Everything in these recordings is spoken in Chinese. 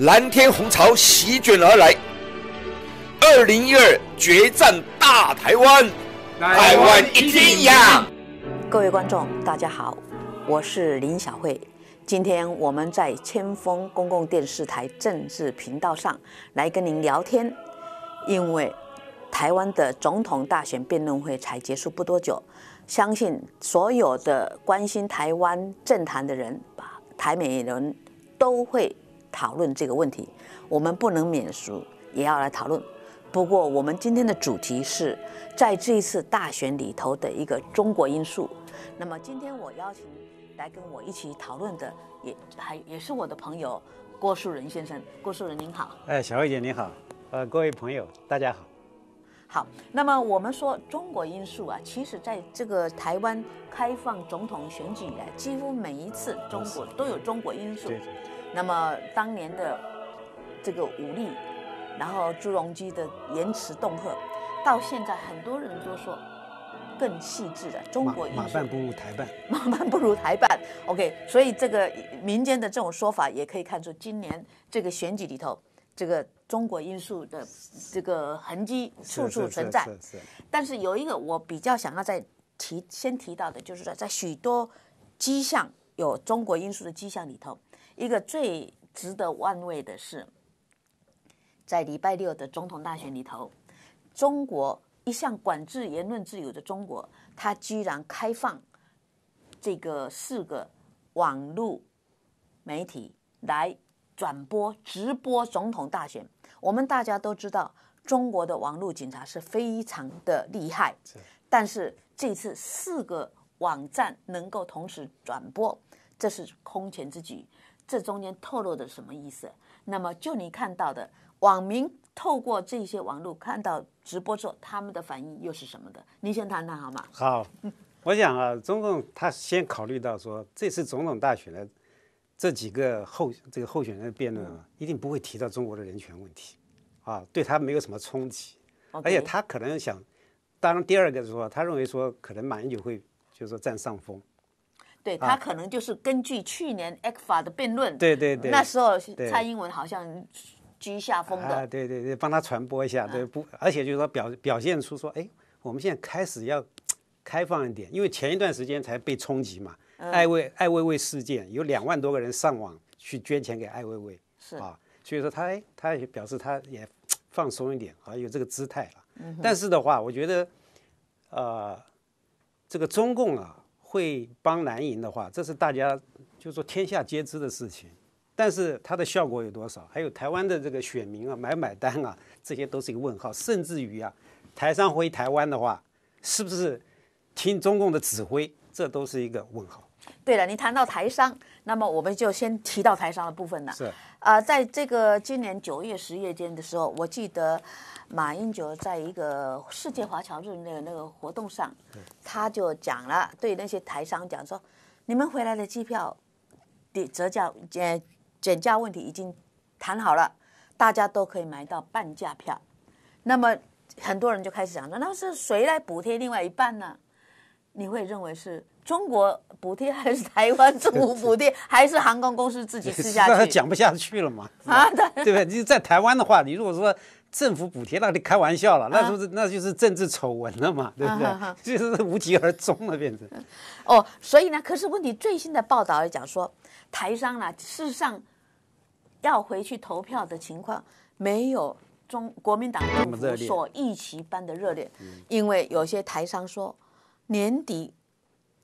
蓝天红潮席卷而来，二零一二决战大台湾，台湾一定赢！各位观众，大家好，我是林小慧。今天我们在千峰公共电视台政治频道上来跟您聊天，因为台湾的总统大选辩论会才结束不多久，相信所有的关心台湾政坛的人，把台美人都会。讨论这个问题，我们不能免俗，也要来讨论。不过，我们今天的主题是在这一次大选里头的一个中国因素。那么，今天我邀请来跟我一起讨论的，也还也是我的朋友郭树仁先生。郭树仁您好，哎，小慧姐您好，呃，各位朋友大家好。好，那么我们说中国因素啊，其实在这个台湾开放总统选举以来，几乎每一次中国都有中国因素。那么当年的这个武力，然后朱镕基的言辞恫吓，到现在很多人都说更细致的中国马办不如台办，马办不如台办。OK，所以这个民间的这种说法，也可以看出今年这个选举里头，这个中国因素的这个痕迹处处存在。但是有一个我比较想要再提先提到的，就是说在许多迹象有中国因素的迹象里头。一个最值得玩味的是，在礼拜六的总统大选里头，中国一向管制言论自由的中国，它居然开放这个四个网络媒体来转播直播总统大选。我们大家都知道，中国的网络警察是非常的厉害，但是这次四个网站能够同时转播，这是空前之举。这中间透露的什么意思？那么，就你看到的网民透过这些网络看到直播之后，他们的反应又是什么的？您先谈谈好吗？好，我想啊，中共他先考虑到说，这次总统大选呢，这几个候这个候选人的辩论啊，一定不会提到中国的人权问题，啊，对他没有什么冲击，而且他可能想，当然第二个是说，他认为说可能马英九会就是说占上风。对他可能就是根据去年 XFA 的辩论，对对对，那时候蔡英文好像居下风的，对对对，帮他传播一下，对不？而且就是说表表现出说，哎，我们现在开始要开放一点，因为前一段时间才被冲击嘛，艾薇艾薇薇事件有两万多个人上网去捐钱给艾薇薇，是啊，所以说他哎，他也表示他也放松一点，好像有这个姿态了。但是的话，我觉得，呃，这个中共啊。会帮蓝营的话，这是大家就说天下皆知的事情。但是它的效果有多少？还有台湾的这个选民啊，买买单啊，这些都是一个问号。甚至于啊，台商回台湾的话，是不是听中共的指挥？这都是一个问号。对了，你谈到台商，那么我们就先提到台商的部分呢。是。啊，在这个今年九月十月间的时候，我记得马英九在一个世界华侨日那个那个活动上，他就讲了对那些台商讲说，你们回来的机票的折价、减减价问题已经谈好了，大家都可以买到半价票。那么很多人就开始讲说，那是谁来补贴另外一半呢？你会认为是？中国补贴还是台湾政府补贴，还是航空公司自己 吃下去？那他讲不下去了嘛？啊，对不对？你在台湾的话，你如果说政府补贴，那你开玩笑了，那是不是那就是政治丑闻了嘛？对不对？就是无疾而终了，变成。哦，所以呢，可是问题最新的报道也讲说，台商呢事实上要回去投票的情况，没有中国民党所预期般的热烈，因为有些台商说年底。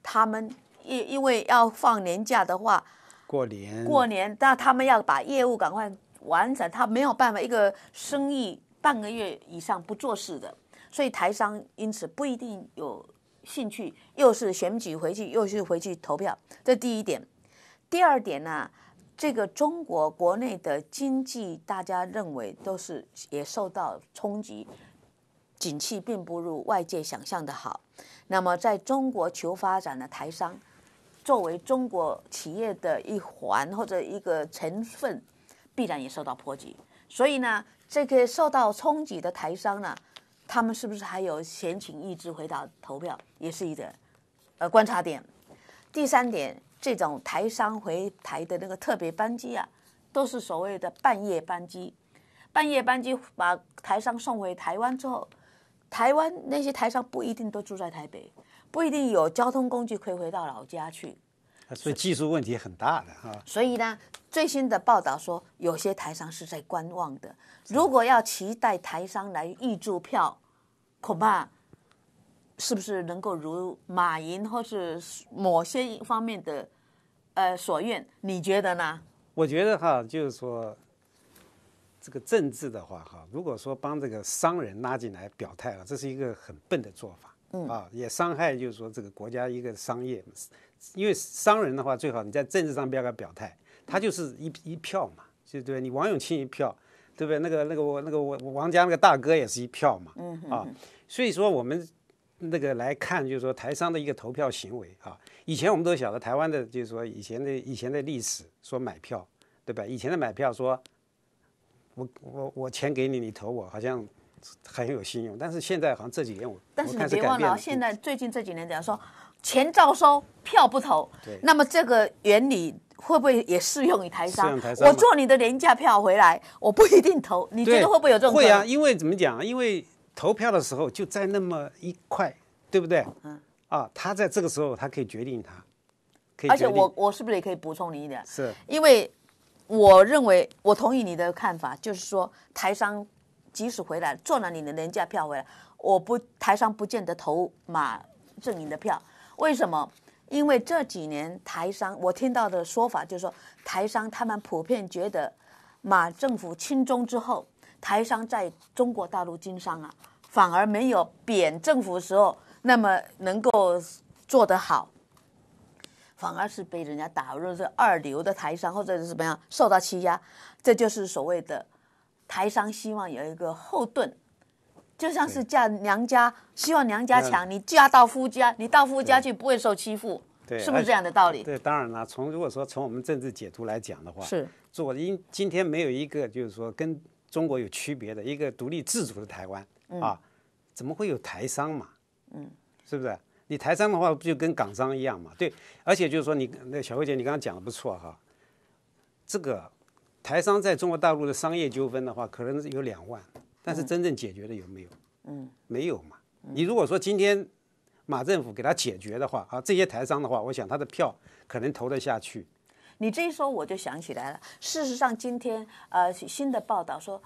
他们因因为要放年假的话，过年过年，那他们要把业务赶快完成，他没有办法一个生意半个月以上不做事的，所以台商因此不一定有兴趣，又是选举回去，又是回去投票，这第一点。第二点呢，这个中国国内的经济大家认为都是也受到冲击。景气并不如外界想象的好，那么在中国求发展的台商，作为中国企业的一环或者一个成分，必然也受到波及。所以呢，这个受到冲击的台商呢，他们是不是还有闲情逸致回到投票，也是一个呃观察点。第三点，这种台商回台的那个特别班机啊，都是所谓的半夜班机，半夜班机把台商送回台湾之后。台湾那些台商不一定都住在台北，不一定有交通工具可以回到老家去，所以技术问题很大的哈。所以呢，最新的报道说有些台商是在观望的。如果要期待台商来预注票，恐怕是不是能够如马云或是某些方面的呃所愿？你觉得呢？我觉得哈，就是说。这个政治的话，哈，如果说帮这个商人拉进来表态了，这是一个很笨的做法，嗯啊，也伤害就是说这个国家一个商业，因为商人的话最好你在政治上不要给他表态，他就是一一票嘛，就对，你王永庆一票，对不对？那个那个我那个我王家那个大哥也是一票嘛，嗯啊，所以说我们那个来看就是说台商的一个投票行为啊，以前我们都晓得台湾的就是说以前的以前的历史说买票，对吧？以前的买票说。我我我钱给你，你投我，好像很有信用。但是现在好像这几年我，但是你别忘了，现在最近这几年怎样说，钱照收票不投。对。那么这个原理会不会也适用于台商？我做你的廉价票回来，我不一定投。你觉得会不会有这种？会啊，因为怎么讲？因为投票的时候就在那么一块，对不对？嗯。啊，他在这个时候他可以决定他，定。而且我我是不是也可以补充你一点？是。因为。我认为我同意你的看法，就是说台商即使回来做了你的人家票回来，我不台商不见得投马阵营的票，为什么？因为这几年台商我听到的说法就是说，台商他们普遍觉得马政府亲中之后，台商在中国大陆经商啊，反而没有贬政府时候那么能够做得好。反而是被人家打入这二流的台商，或者是怎么样受到欺压，这就是所谓的台商希望有一个后盾，就像是嫁娘家希望娘家强，你嫁到夫家，你到夫家去不会受欺负，是不是这样的道理？对，当然了，从如果说从我们政治解读来讲的话，是做因今天没有一个就是说跟中国有区别的一个独立自主的台湾啊，怎么会有台商嘛？嗯，是不是？你台商的话不就跟港商一样嘛？对，而且就是说，你那小慧姐，你刚刚讲的不错哈。这个台商在中国大陆的商业纠纷的话，可能是有两万，但是真正解决的有没有？嗯，没有嘛。你如果说今天马政府给他解决的话，啊，这些台商的话，我想他的票可能投得下去。你这一说，我就想起来了。事实上，今天呃新的报道说，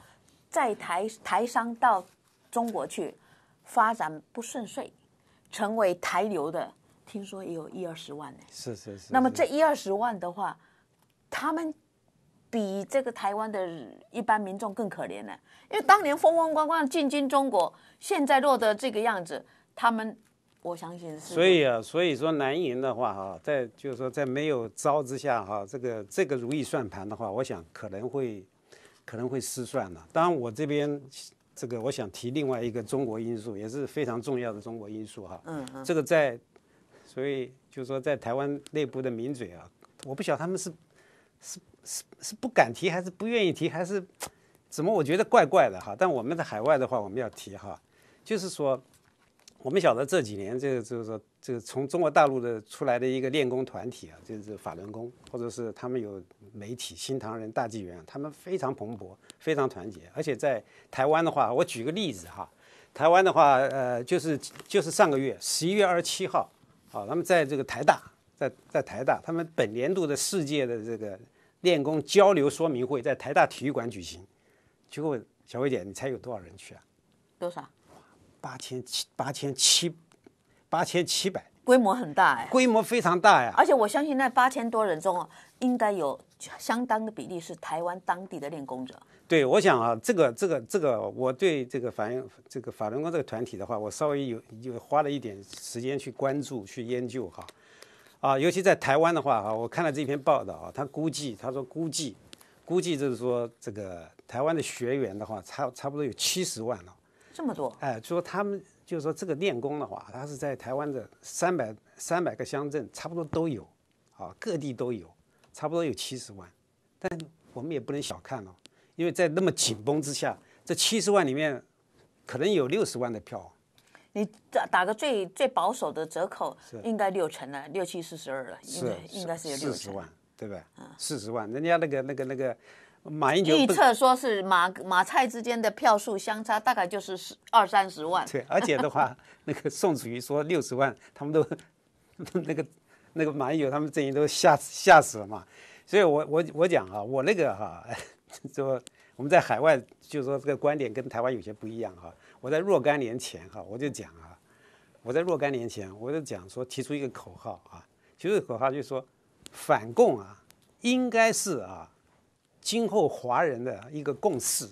在台台商到中国去发展不顺遂。成为台流的，听说也有一二十万呢。是是是。那么这一二十万的话，他们比这个台湾的一般民众更可怜呢。因为当年风风光光进军中国，现在落得这个样子，他们我相信是。所以啊，所以说南营的话哈，在就是说在没有招之下哈，这个这个如意算盘的话，我想可能会可能会失算了。当然我这边。这个我想提另外一个中国因素，也是非常重要的中国因素哈。嗯这个在，所以就是说，在台湾内部的民嘴啊，我不晓得他们是，是是是不敢提还是不愿意提还是，怎么我觉得怪怪的哈。但我们在海外的话，我们要提哈，就是说。我们晓得这几年，这个就是说，这个从中国大陆的出来的一个练功团体啊，就是法轮功，或者是他们有媒体新唐人大纪元，他们非常蓬勃，非常团结，而且在台湾的话，我举个例子哈，台湾的话，呃，就是就是上个月十一月二十七号，啊，他们在这个台大，在在台大，他们本年度的世界的这个练功交流说明会在台大体育馆举行，结果小薇姐，你猜有多少人去啊？多少？八千七，八千七，八千七百，规模很大哎，规模非常大呀！而且我相信那八千多人中啊，应该有相当的比例是台湾当地的练功者。对，我想啊，这个、这个、这个，我对这个法、这个法轮功这个团体的话，我稍微有就花了一点时间去关注、去研究哈。啊，尤其在台湾的话哈，我看了这篇报道啊，他估计他说估计，估计就是说这个台湾的学员的话，差差不多有七十万了。这么多哎，就说他们就是说这个练功的话，他是在台湾的三百三百个乡镇差不多都有，啊，各地都有，差不多有七十万，但我们也不能小看了，因为在那么紧绷之下，这七十万里面可能有六十万的票。你打打个最最保守的折扣，应该六成了，六七四十二了，应该应该是有六十万，对不对？四十万，人家那个那个那个。马英九预测说是马马蔡之间的票数相差大概就是十二三十万，对，而且的话，那个宋楚瑜说六十万，他们都那个那个马英九他们阵营都吓吓死了嘛。所以我我我讲啊，我那个哈，说我们在海外就是说这个观点跟台湾有些不一样哈。我在若干年前哈，我就讲啊，我在若干年前我就讲说提出一个口号啊，提出口号就说反共啊，应该是啊。今后华人的一个共识，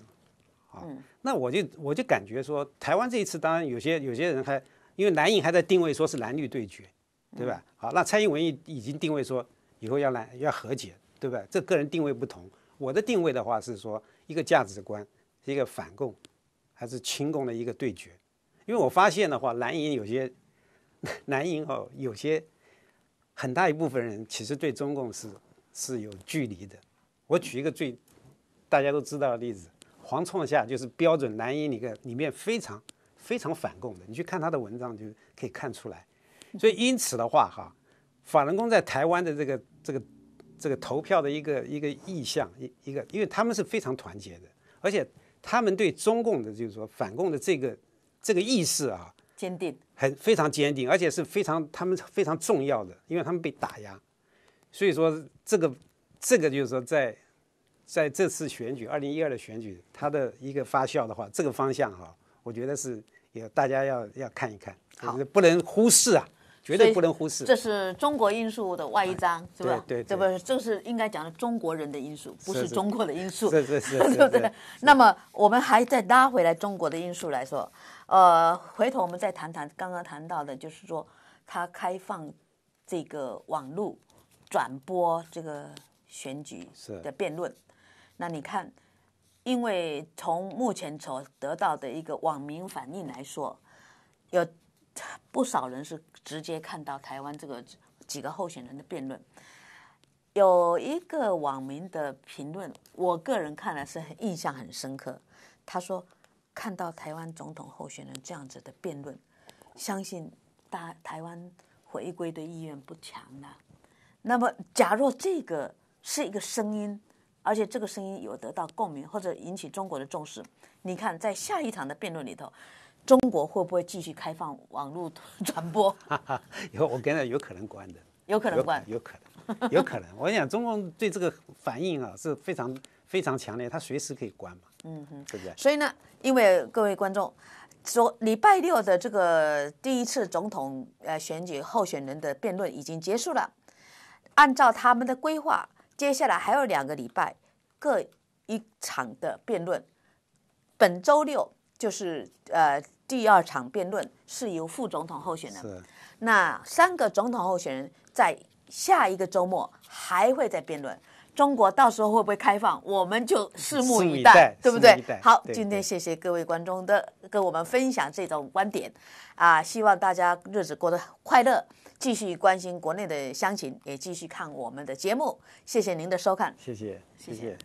啊，那我就我就感觉说，台湾这一次当然有些有些人还因为蓝营还在定位说是蓝绿对决，对吧？好，那蔡英文已已经定位说以后要蓝要和解，对吧？这个人定位不同，我的定位的话是说一个价值观是一个反共，还是亲共的一个对决，因为我发现的话，蓝营有些蓝 营哦有些很大一部分人其实对中共是是有距离的。我举一个最大家都知道的例子，黄创夏就是标准蓝营，你看里面非常非常反共的，你去看他的文章就可以看出来。所以因此的话，哈，法轮功在台湾的这个这个这个投票的一个一个意向一一个，因为他们是非常团结的，而且他们对中共的就是说反共的这个这个意识啊坚定，很非常坚定，而且是非常他们非常重要的，因为他们被打压，所以说这个。这个就是说，在在这次选举二零一二的选举，它的一个发酵的话，这个方向哈，我觉得是也大家要要看一看，不能忽视啊，绝对不能忽视。这是中国因素的外一张，是吧？对对，这不，是，这是应该讲的中国人的因素，不是中国的因素，是是 是，对不对？那么我们还再拉回来中国的因素来说，呃，回头我们再谈谈刚刚谈到的，就是说他开放这个网络转播这个。选举的辩论，那你看，因为从目前所得到的一个网民反应来说，有不少人是直接看到台湾这个几个候选人的辩论。有一个网民的评论，我个人看来是很印象很深刻。他说：“看到台湾总统候选人这样子的辩论，相信大台湾回归的意愿不强了。”那么，假若这个。是一个声音，而且这个声音有得到共鸣或者引起中国的重视。你看，在下一场的辩论里头，中国会不会继续开放网络传播？有我跟你有可能关的，有可能关，有可能，有可能。我跟你讲，中共对这个反应啊是非常非常强烈，他随时可以关嘛。嗯哼，对不对？所以呢，因为各位观众，昨礼拜六的这个第一次总统呃选举候选人的辩论已经结束了，按照他们的规划。接下来还有两个礼拜，各一场的辩论。本周六就是呃第二场辩论，是由副总统候选人。那三个总统候选人，在下一个周末还会再辩论。中国到时候会不会开放，我们就拭目以待，对不对？好，今天谢谢各位观众的跟我们分享这种观点，啊，希望大家日子过得快乐。继续关心国内的乡情，也继续看我们的节目。谢谢您的收看，谢谢，谢谢。